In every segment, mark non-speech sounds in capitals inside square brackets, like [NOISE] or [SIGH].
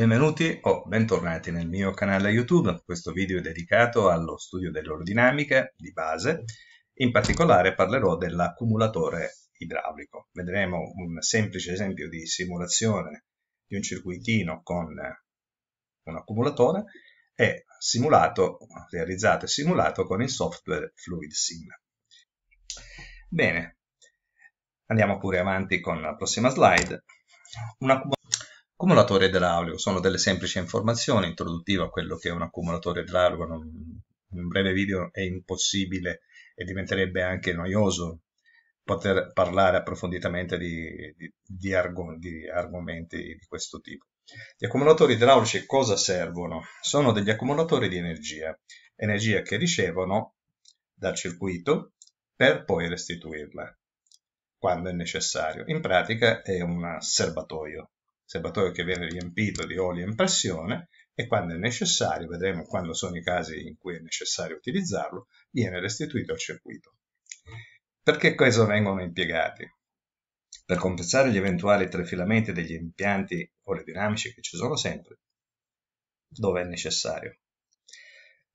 Benvenuti o bentornati nel mio canale YouTube. Questo video è dedicato allo studio dell'aerodinamica di base. In particolare parlerò dell'accumulatore idraulico. Vedremo un semplice esempio di simulazione di un circuitino con un accumulatore e simulato, realizzato e simulato con il software FluidSim. Bene, andiamo pure avanti con la prossima slide. Un accumulatore Accumulatore idraulico sono delle semplici informazioni introduttive a quello che è un accumulatore idraulico. In un breve video è impossibile e diventerebbe anche noioso poter parlare approfonditamente di, di, di, argom di argomenti di questo tipo. Gli accumulatori idraulici cosa servono? Sono degli accumulatori di energia, energia che ricevono dal circuito per poi restituirla quando è necessario. In pratica è un serbatoio serbatoio che viene riempito di olio in pressione e quando è necessario, vedremo quando sono i casi in cui è necessario utilizzarlo, viene restituito al circuito. Perché questo vengono impiegati? Per compensare gli eventuali trefilamenti degli impianti oleodinamici che ci sono sempre, dove è necessario.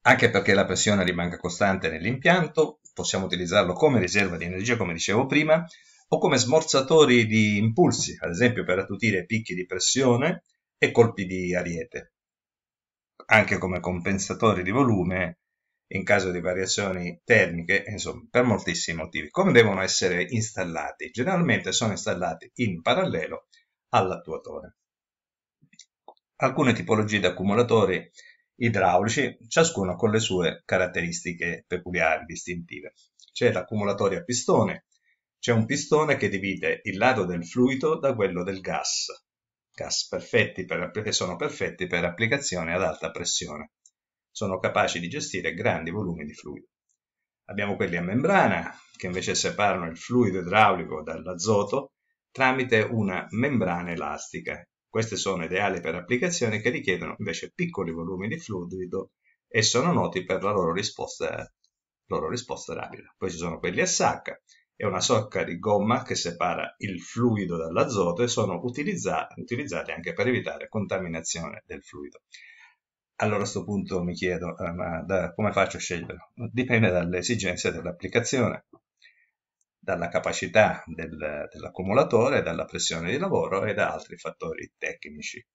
Anche perché la pressione rimanga costante nell'impianto, possiamo utilizzarlo come riserva di energia, come dicevo prima, o come smorzatori di impulsi, ad esempio per attutire picchi di pressione e colpi di ariete, anche come compensatori di volume in caso di variazioni termiche, insomma, per moltissimi motivi. Come devono essere installati? Generalmente sono installati in parallelo all'attuatore. Alcune tipologie di accumulatori idraulici, ciascuno con le sue caratteristiche peculiari, distintive. C'è l'accumulatore a pistone, c'è un pistone che divide il lato del fluido da quello del gas, gas perfetti per, che sono perfetti per applicazioni ad alta pressione. Sono capaci di gestire grandi volumi di fluido. Abbiamo quelli a membrana, che invece separano il fluido idraulico dall'azoto tramite una membrana elastica. Queste sono ideali per applicazioni che richiedono invece piccoli volumi di fluido e sono noti per la loro risposta, loro risposta rapida. Poi ci sono quelli a sacca, e una socca di gomma che separa il fluido dall'azoto e sono utilizzati anche per evitare contaminazione del fluido. Allora a questo punto mi chiedo, eh, ma da, come faccio a scegliere? Dipende dalle esigenze dell'applicazione, dalla capacità del, dell'accumulatore, dalla pressione di lavoro e da altri fattori tecnici.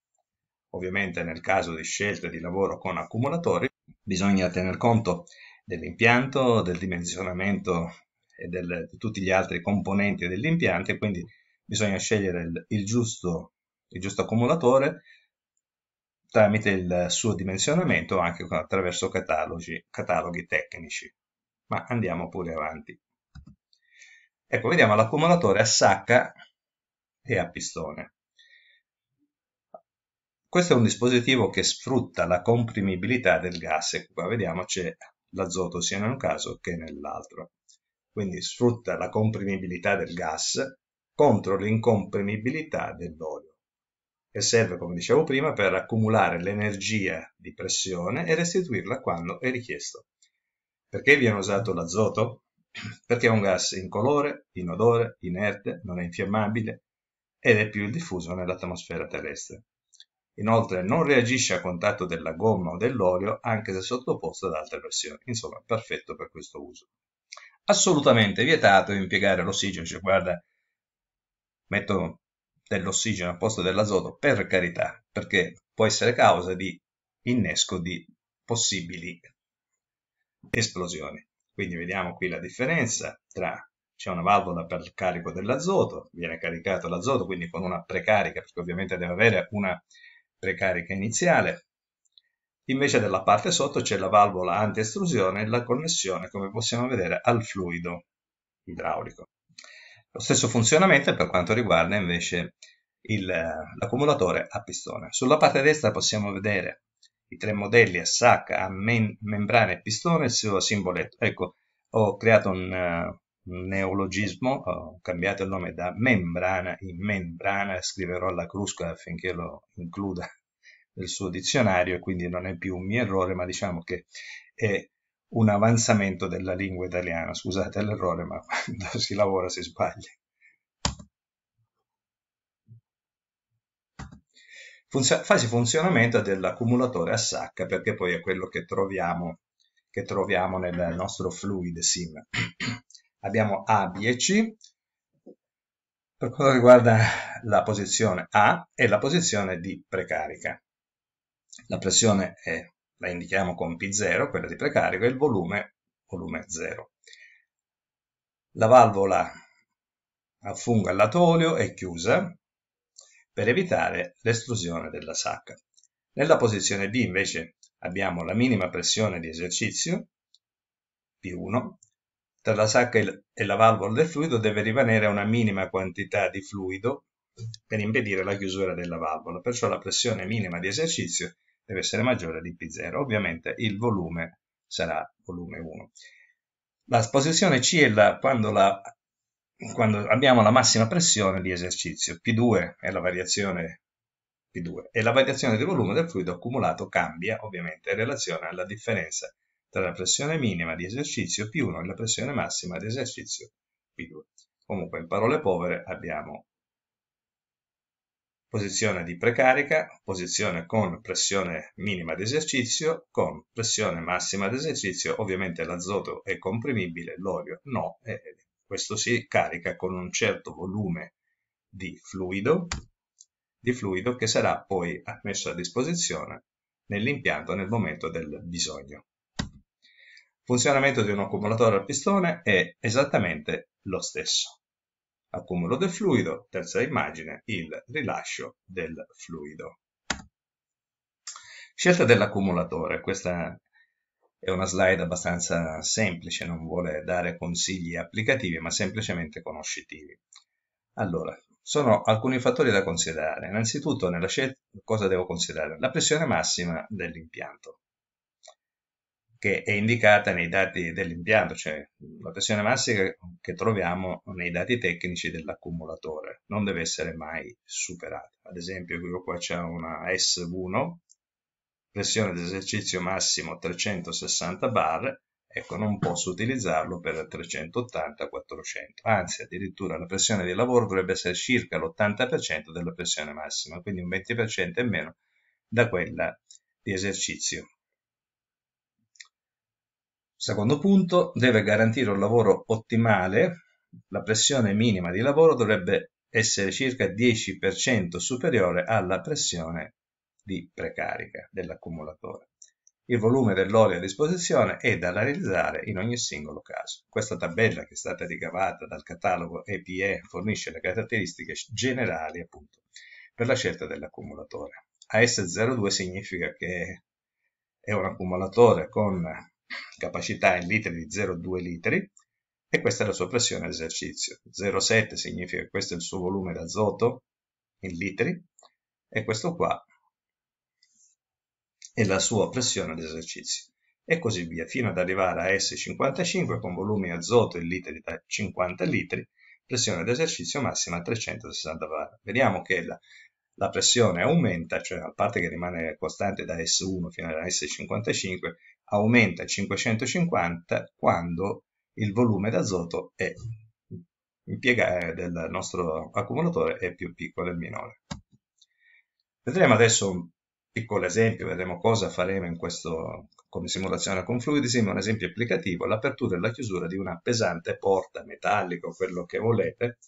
Ovviamente nel caso di scelte di lavoro con accumulatori bisogna tener conto dell'impianto, del dimensionamento e del, di tutti gli altri componenti dell'impianto e quindi bisogna scegliere il, il, giusto, il giusto accumulatore tramite il suo dimensionamento anche attraverso cataloghi, cataloghi tecnici. Ma andiamo pure avanti. Ecco, vediamo l'accumulatore a sacca e a pistone. Questo è un dispositivo che sfrutta la comprimibilità del gas e qua vediamo c'è l'azoto sia in un caso che nell'altro quindi sfrutta la comprimibilità del gas contro l'incomprimibilità dell'olio che serve, come dicevo prima, per accumulare l'energia di pressione e restituirla quando è richiesto. Perché viene usato l'azoto? [CLEARS THROAT] Perché è un gas incolore, inodore, inerte, non è infiammabile ed è più diffuso nell'atmosfera terrestre. Inoltre non reagisce a contatto della gomma o dell'olio anche se sottoposto ad altre pressioni, insomma perfetto per questo uso assolutamente vietato impiegare l'ossigeno. Cioè, guarda, metto dell'ossigeno al posto dell'azoto, per carità, perché può essere causa di innesco di possibili esplosioni. Quindi vediamo qui la differenza tra c'è una valvola per il carico dell'azoto, viene caricato l'azoto quindi con una precarica, perché ovviamente deve avere una precarica iniziale, Invece della parte sotto c'è la valvola anti-estrusione e la connessione, come possiamo vedere, al fluido idraulico. Lo stesso funzionamento per quanto riguarda invece l'accumulatore a pistone. Sulla parte destra possiamo vedere i tre modelli a sacca, a men membrana e pistone, il suo simboletto. Ecco, ho creato un, uh, un neologismo, ho cambiato il nome da membrana in membrana, scriverò alla crusca affinché lo includa del suo dizionario e quindi non è più un mio errore, ma diciamo che è un avanzamento della lingua italiana. Scusate l'errore, ma [LAUGHS] quando si lavora si sbaglia. Funzio fase funzionamento dell'accumulatore a sacca, perché poi è quello che troviamo, che troviamo nel nostro fluid sim. [CLEARS THROAT] Abbiamo A, B e C. Per quanto riguarda la posizione A e la posizione di precarica la pressione è, la indichiamo con P0, quella di precarico, e il volume, volume 0. La valvola a fungo al lato olio è chiusa per evitare l'estrusione della sacca. Nella posizione B invece abbiamo la minima pressione di esercizio, P1, tra la sacca e la valvola del fluido deve rimanere una minima quantità di fluido per impedire la chiusura della valvola, perciò la pressione minima di esercizio deve essere maggiore di P0. Ovviamente il volume sarà volume 1. La posizione C è la, quando, la, quando, abbiamo la massima pressione di esercizio. P2 è la variazione P2 e la variazione di volume del fluido accumulato cambia ovviamente in relazione alla differenza tra la pressione minima di esercizio P1 e la pressione massima di esercizio P2. Comunque, in parole povere, abbiamo posizione di precarica, posizione con pressione minima d'esercizio, con pressione massima d'esercizio, ovviamente l'azoto è comprimibile, l'olio no, e questo si carica con un certo volume di fluido, di fluido che sarà poi messo a disposizione nell'impianto nel momento del bisogno. funzionamento di un accumulatore a pistone è esattamente lo stesso accumulo del fluido, terza immagine, il rilascio del fluido. Scelta dell'accumulatore, questa è una slide abbastanza semplice, non vuole dare consigli applicativi ma semplicemente conoscitivi. Allora, sono alcuni fattori da considerare. Innanzitutto, nella scelta, cosa devo considerare? La pressione massima dell'impianto che è indicata nei dati dell'impianto, cioè la pressione massica che troviamo nei dati tecnici dell'accumulatore, non deve essere mai superata. Ad esempio, qua c'è una S1, pressione di esercizio massimo 360 bar, ecco, non posso utilizzarlo per 380-400, anzi addirittura la pressione di lavoro dovrebbe essere circa l'80% della pressione massima, quindi un 20% in meno da quella di esercizio Secondo punto, deve garantire un lavoro ottimale, la pressione minima di lavoro dovrebbe essere circa 10% superiore alla pressione di precarica dell'accumulatore. Il volume dell'olio a disposizione è da realizzare in ogni singolo caso. Questa tabella che è stata ricavata dal catalogo EPE fornisce le caratteristiche generali appunto per la scelta dell'accumulatore. AS02 significa che è un accumulatore con capacità in litri di 0,2 litri e questa è la sua pressione ad 0,7 significa che questo è il suo volume d'azoto in litri e questo qua è la sua pressione ad e così via fino ad arrivare a S55 con volume azoto in litri da 50 litri pressione d'esercizio massima 360 bar. Vediamo che la, la pressione aumenta, cioè a parte che rimane costante da S1 fino a S55, aumenta a 550 quando il volume d'azoto del nostro accumulatore è più piccolo e minore. Vedremo adesso un piccolo esempio, vedremo cosa faremo in questo come simulazione con fluidi un esempio applicativo, l'apertura e la chiusura di una pesante porta metallica o quello che volete,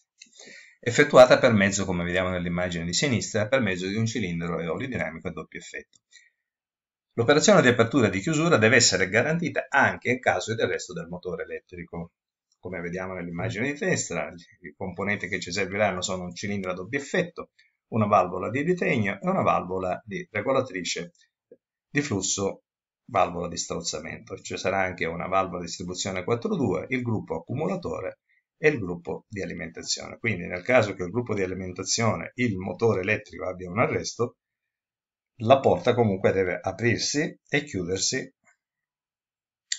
effettuata per mezzo, come vediamo nell'immagine di sinistra, per mezzo di un cilindro eolidinamico a doppio effetto. L'operazione di apertura e di chiusura deve essere garantita anche in caso del resto del motore elettrico. Come vediamo nell'immagine di destra, i componenti che ci serviranno sono un cilindro a doppio effetto, una valvola di ritegno e una valvola di regolatrice di flusso valvola di strozzamento. Ci sarà anche una valvola di distribuzione 4.2, il gruppo accumulatore e il gruppo di alimentazione. Quindi nel caso che il gruppo di alimentazione, il motore elettrico abbia un arresto, la porta comunque deve aprirsi e chiudersi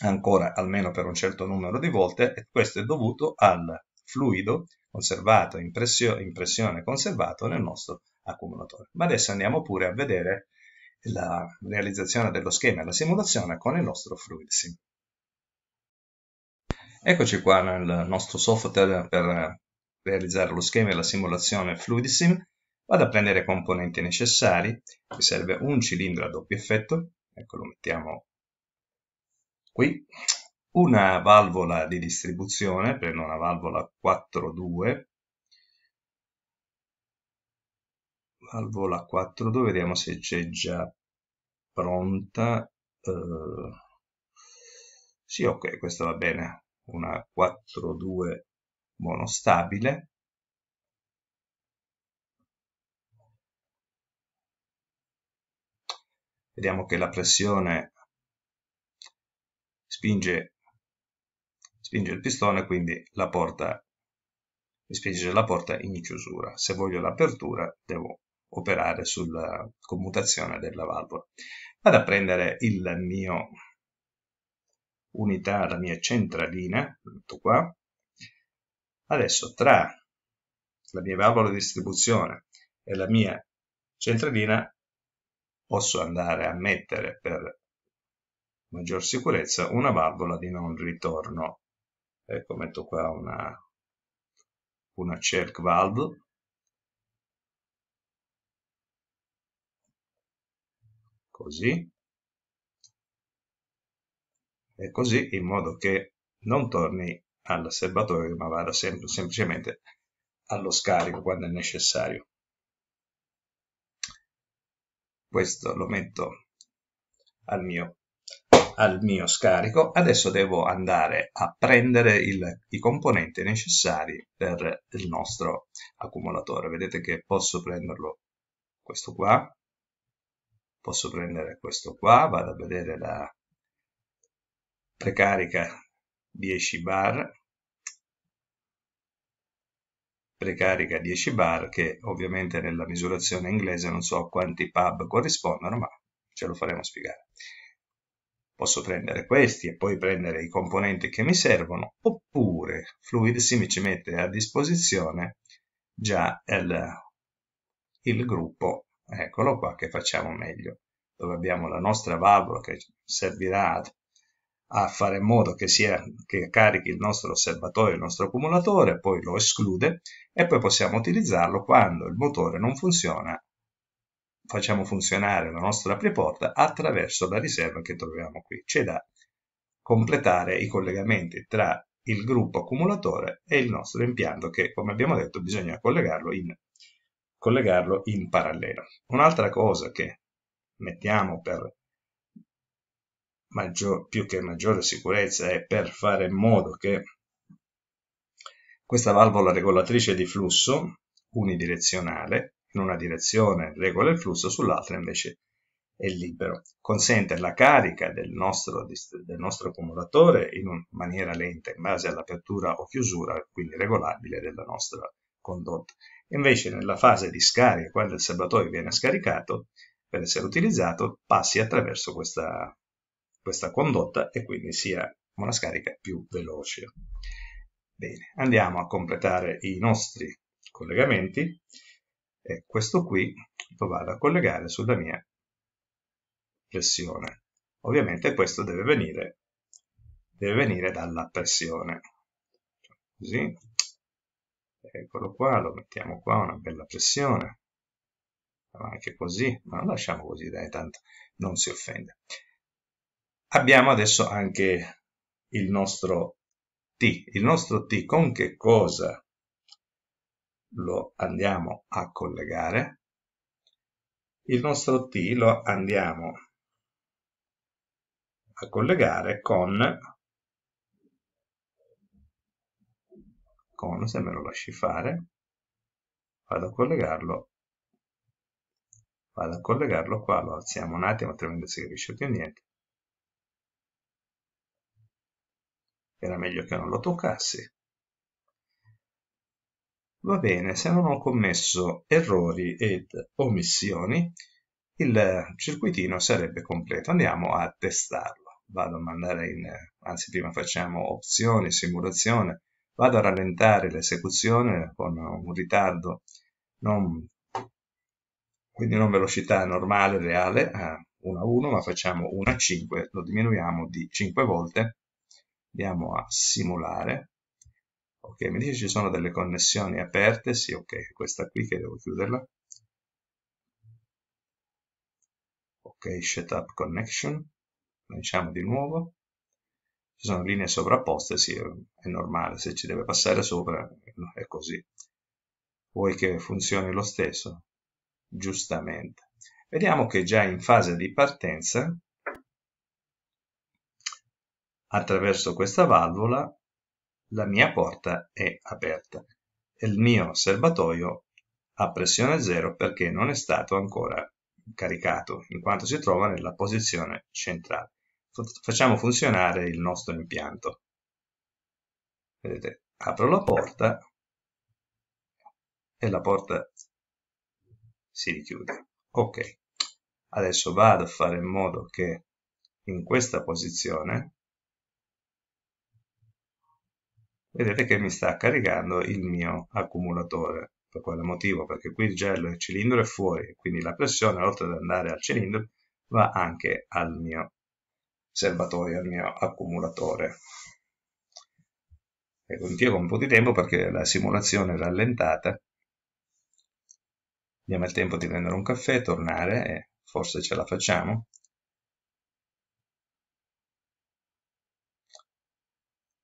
ancora almeno per un certo numero di volte e questo è dovuto al fluido conservato in, pressio, in pressione conservato nel nostro accumulatore. Ma adesso andiamo pure a vedere la realizzazione dello schema e la simulazione con il nostro FluidSim. Eccoci qua nel nostro software per realizzare lo schema e la simulazione FluidSim Vado a prendere i componenti necessari, mi serve un cilindro a doppio effetto, ecco lo mettiamo qui, una valvola di distribuzione, prendo una valvola 4.2, valvola 4.2, vediamo se c'è già pronta, uh, sì ok, questa va bene, una 4.2 monostabile, vediamo che la pressione spinge, spinge il pistone, quindi la porta mi spinge la porta in chiusura. Se voglio l'apertura devo operare sulla commutazione della valvola. Vado a prendere il mio unità, la mia centralina, tutto qua. Adesso tra la mia valvola di distribuzione e la mia centralina posso andare a mettere per maggior sicurezza una valvola di non ritorno. Ecco, metto qua una, una check valve. Così. E così in modo che non torni al serbatoio ma vada sempre semplicemente allo scarico quando è necessario questo lo metto al mio, al mio scarico adesso devo andare a prendere il, i componenti necessari per il nostro accumulatore vedete che posso prenderlo questo qua posso prendere questo qua vado a vedere la precarica 10 bar precarica 10 bar che ovviamente nella misurazione inglese non so quanti pub corrispondono ma ce lo faremo spiegare posso prendere questi e poi prendere i componenti che mi servono oppure Fluidsi mi ci mette a disposizione già il, il gruppo eccolo qua che facciamo meglio dove abbiamo la nostra valvola che servirà a a fare in modo che, sia, che carichi il nostro osservatorio, il nostro accumulatore, poi lo esclude e poi possiamo utilizzarlo quando il motore non funziona. Facciamo funzionare la nostra preporta attraverso la riserva che troviamo qui. C'è da completare i collegamenti tra il gruppo accumulatore e il nostro impianto che, come abbiamo detto, bisogna collegarlo in, collegarlo in parallelo. Un'altra cosa che mettiamo per maggior, più che maggiore sicurezza è per fare in modo che questa valvola regolatrice di flusso unidirezionale, in una direzione regola il flusso, sull'altra invece è libero. Consente la carica del nostro, del nostro accumulatore in maniera lenta in base all'apertura o chiusura, quindi regolabile della nostra condotta. Invece nella fase di scarica, quando il serbatoio viene scaricato, per essere utilizzato, passi attraverso questa questa condotta e quindi sia una scarica più veloce. Bene, andiamo a completare i nostri collegamenti e questo qui lo vado a collegare sulla mia pressione. Ovviamente questo deve venire, deve venire dalla pressione. Così, eccolo qua, lo mettiamo qua, una bella pressione. Anche così, ma lo lasciamo così, dai, tanto non si offende abbiamo adesso anche il nostro t. Il nostro t con che cosa lo andiamo a collegare? Il nostro t lo andiamo a collegare con, con se me lo lasci fare, vado a collegarlo vado a collegarlo qua, lo alziamo un attimo altrimenti non si capisce più niente era meglio che non lo toccassi. Va bene, se non ho commesso errori ed omissioni, il circuitino sarebbe completo. Andiamo a testarlo. Vado a mandare in, anzi prima facciamo opzioni, simulazione, vado a rallentare l'esecuzione con un ritardo, non, quindi non velocità normale, reale, eh, a 1 a 1, ma facciamo 1 a 5, lo diminuiamo di 5 volte andiamo a simulare ok mi dice ci sono delle connessioni aperte sì ok questa qui che devo chiuderla ok setup connection lanciamo di nuovo ci sono linee sovrapposte sì è normale se ci deve passare sopra è così vuoi che funzioni lo stesso giustamente vediamo che già in fase di partenza Attraverso questa valvola la mia porta è aperta e il mio serbatoio ha pressione zero perché non è stato ancora caricato in quanto si trova nella posizione centrale. Facciamo funzionare il nostro impianto. Vedete, apro la porta e la porta si richiude. Ok, adesso vado a fare in modo che in questa posizione vedete che mi sta caricando il mio accumulatore. Per quale motivo? Perché qui il gel del cilindro è fuori, quindi la pressione, oltre ad andare al cilindro, va anche al mio serbatoio, al mio accumulatore. e ecco, impiego un po' di tempo perché la simulazione è rallentata. Diamo il tempo di prendere un caffè, tornare e forse ce la facciamo.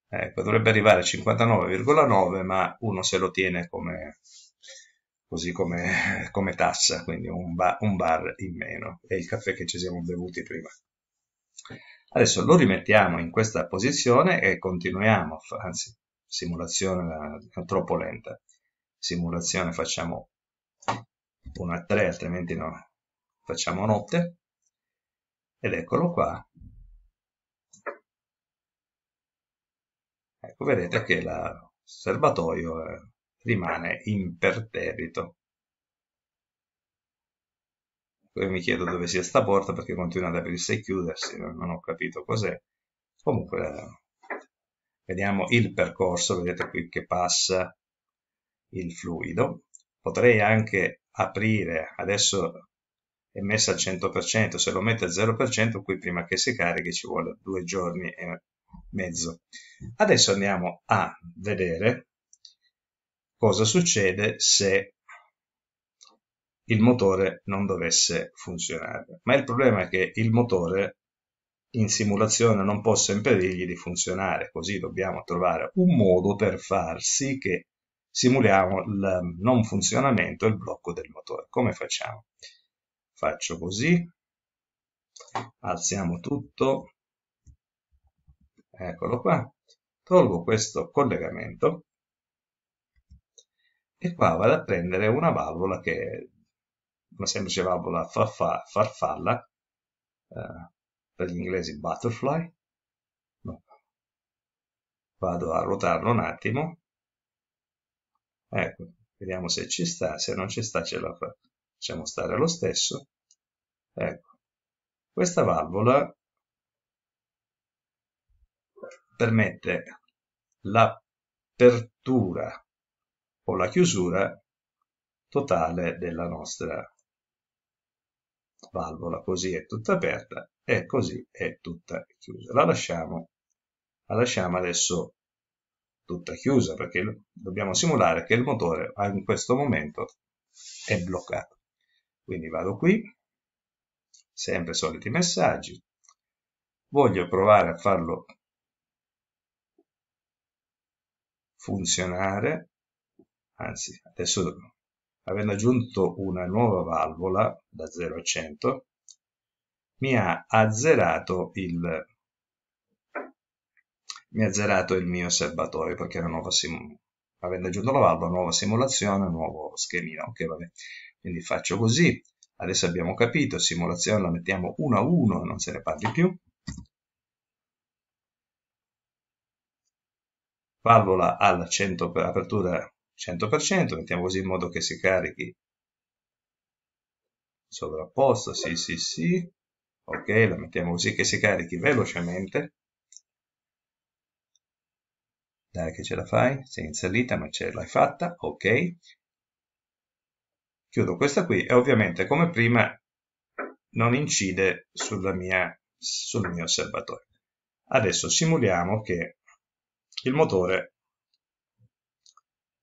Ecco, dovrebbe arrivare a 59,9, ma uno se lo tiene come, così come, come tassa, quindi un, ba, un bar in meno. È il caffè che ci siamo bevuti prima. Adesso lo rimettiamo in questa posizione e continuiamo, anzi, simulazione è eh, troppo lenta. Simulazione facciamo una 3, altrimenti no, facciamo notte. Ed eccolo qua, Ecco, vedete che il serbatoio eh, rimane imperterrito. Poi mi chiedo dove sia sta porta perché continua ad aprirsi e chiudersi, non ho capito cos'è. Comunque, vediamo il percorso, vedete qui che passa il fluido. Potrei anche aprire, adesso è messa al 100%, se lo metto al 0%, qui prima che si carichi ci vuole due giorni e mezzo. Adesso andiamo a vedere cosa succede se il motore non dovesse funzionare. Ma il problema è che il motore in simulazione non possa impedirgli di funzionare, così dobbiamo trovare un modo per far sì che simuliamo il non funzionamento e il blocco del motore. Come facciamo? Faccio così, alziamo tutto, eccolo qua, tolgo questo collegamento e qua vado a prendere una valvola che è una semplice valvola farfalla, eh, per gli inglesi butterfly, no. vado a ruotarlo un attimo, ecco, vediamo se ci sta, se non ci sta ce la facciamo stare lo stesso, ecco, questa valvola permette l'apertura o la chiusura totale della nostra valvola. Così è tutta aperta e così è tutta chiusa. La lasciamo, la lasciamo adesso tutta chiusa perché dobbiamo simulare che il motore in questo momento è bloccato. Quindi vado qui, sempre soliti messaggi, voglio provare a farlo funzionare, anzi adesso avendo aggiunto una nuova valvola da 0 a 100, mi ha azzerato il, mi ha azzerato il mio serbatoio perché era nuova Avendo aggiunto la valvola, nuova simulazione, nuovo schemino. Ok, vabbè. Quindi faccio così. Adesso abbiamo capito, simulazione la mettiamo 1 a 1, e non se ne parli più. valvola al 100 per, apertura 100%, mettiamo così in modo che si carichi sovrapposto, sì sì sì, ok, la mettiamo così che si carichi velocemente, dai che ce la fai, sei in salita ma ce l'hai fatta, ok, chiudo questa qui e ovviamente come prima non incide sulla mia, sul mio osservatorio. Adesso simuliamo che il motore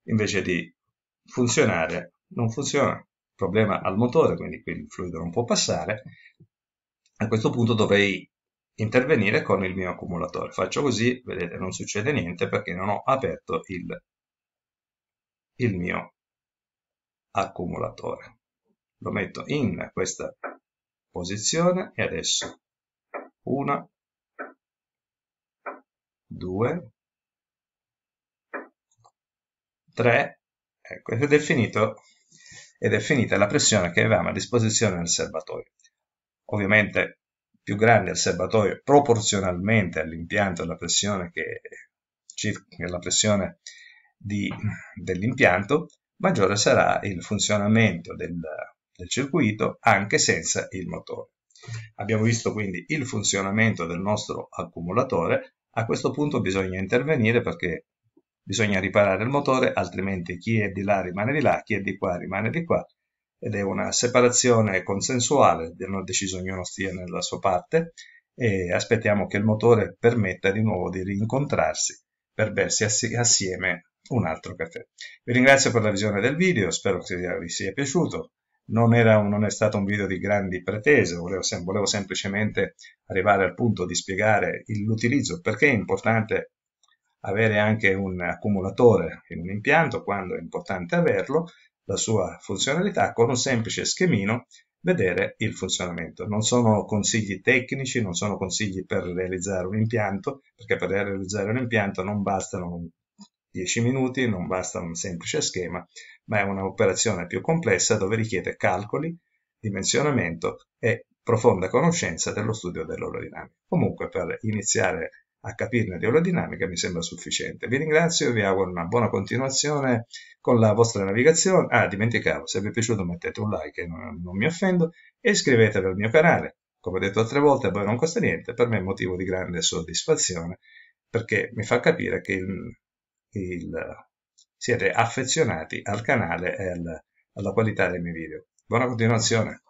invece di funzionare non funziona problema al motore quindi qui il fluido non può passare a questo punto dovrei intervenire con il mio accumulatore faccio così vedete non succede niente perché non ho aperto il, il mio accumulatore lo metto in questa posizione e adesso una due 3, ecco, ed è, finito, ed è finita la pressione che avevamo a disposizione nel serbatoio. Ovviamente più grande il serbatoio proporzionalmente all'impianto e alla pressione, pressione dell'impianto, maggiore sarà il funzionamento del, del circuito anche senza il motore. Abbiamo visto quindi il funzionamento del nostro accumulatore, a questo punto bisogna intervenire perché bisogna riparare il motore, altrimenti chi è di là rimane di là, chi è di qua rimane di qua, ed è una separazione consensuale, hanno deciso ognuno stia nella sua parte, e aspettiamo che il motore permetta di nuovo di rincontrarsi per bersi assieme un altro caffè. Vi ringrazio per la visione del video, spero che vi sia piaciuto. Non, era, non è stato un video di grandi pretese, volevo, sem volevo semplicemente arrivare al punto di spiegare l'utilizzo, perché è importante avere anche un accumulatore in un impianto quando è importante averlo, la sua funzionalità con un semplice schemino vedere il funzionamento. Non sono consigli tecnici, non sono consigli per realizzare un impianto, perché per realizzare un impianto non bastano 10 minuti, non basta un semplice schema, ma è un'operazione più complessa dove richiede calcoli, dimensionamento e profonda conoscenza dello studio dell'olodinamica. Comunque per iniziare a capirne l'eolodinamica mi sembra sufficiente. Vi ringrazio e vi auguro una buona continuazione con la vostra navigazione. Ah, dimenticavo, se vi è piaciuto mettete un like, non, non mi offendo, e iscrivetevi al mio canale. Come ho detto altre volte, a voi non costa niente, per me è motivo di grande soddisfazione, perché mi fa capire che il, il, siete affezionati al canale e al, alla qualità dei miei video. Buona continuazione!